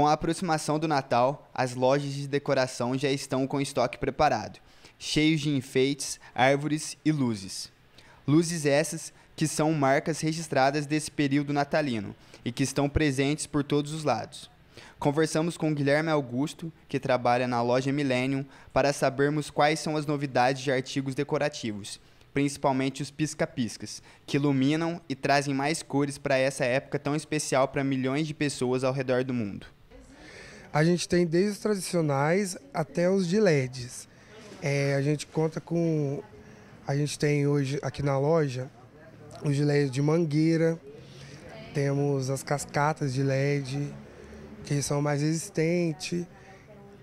Com a aproximação do Natal, as lojas de decoração já estão com estoque preparado, cheios de enfeites, árvores e luzes. Luzes essas que são marcas registradas desse período natalino e que estão presentes por todos os lados. Conversamos com Guilherme Augusto, que trabalha na loja Millennium, para sabermos quais são as novidades de artigos decorativos, principalmente os pisca-piscas, que iluminam e trazem mais cores para essa época tão especial para milhões de pessoas ao redor do mundo. A gente tem desde os tradicionais até os de LEDs. É, a gente conta com. A gente tem hoje aqui na loja os de LEDs de mangueira, temos as cascatas de LED, que são mais resistentes,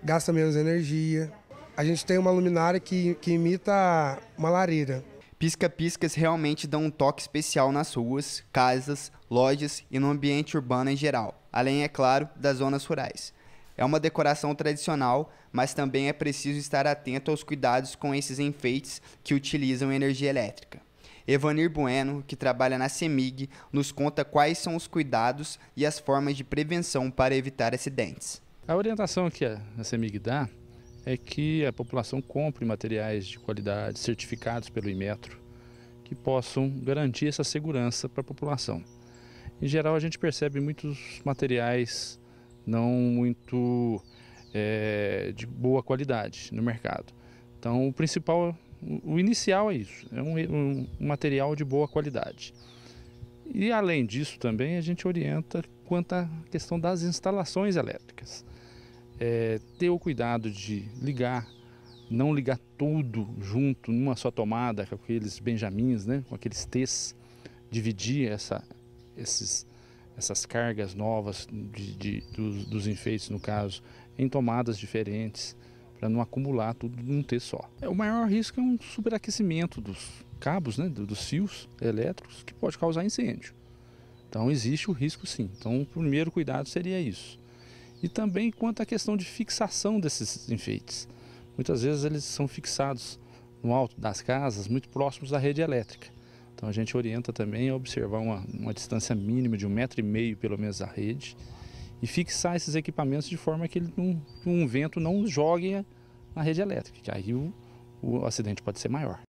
gasta menos energia. A gente tem uma luminária que, que imita uma lareira. Pisca-piscas realmente dão um toque especial nas ruas, casas, lojas e no ambiente urbano em geral, além, é claro, das zonas rurais. É uma decoração tradicional, mas também é preciso estar atento aos cuidados com esses enfeites que utilizam energia elétrica. Evanir Bueno, que trabalha na CEMIG, nos conta quais são os cuidados e as formas de prevenção para evitar acidentes. A orientação que a CEMIG dá é que a população compre materiais de qualidade certificados pelo Imetro que possam garantir essa segurança para a população. Em geral, a gente percebe muitos materiais não muito é, de boa qualidade no mercado. Então o principal, o inicial é isso, é um, um, material de boa qualidade. E além disso também a gente orienta quanto à questão das instalações elétricas. É, ter o cuidado de ligar, não ligar tudo junto numa só tomada com aqueles benjamins, né, com aqueles T's, dividir essa, esses, essas cargas novas de, de, dos, dos enfeites, no caso, em tomadas diferentes, para não acumular tudo num ter só. É, o maior risco é um superaquecimento dos cabos, né, dos fios elétricos, que pode causar incêndio. Então existe o risco sim. Então o primeiro cuidado seria isso. E também quanto à questão de fixação desses enfeites. Muitas vezes eles são fixados no alto das casas, muito próximos da rede elétrica. Então a gente orienta também a observar uma, uma distância mínima de um metro e meio pelo menos da rede e fixar esses equipamentos de forma que, ele que um vento não jogue na rede elétrica, que aí o, o acidente pode ser maior.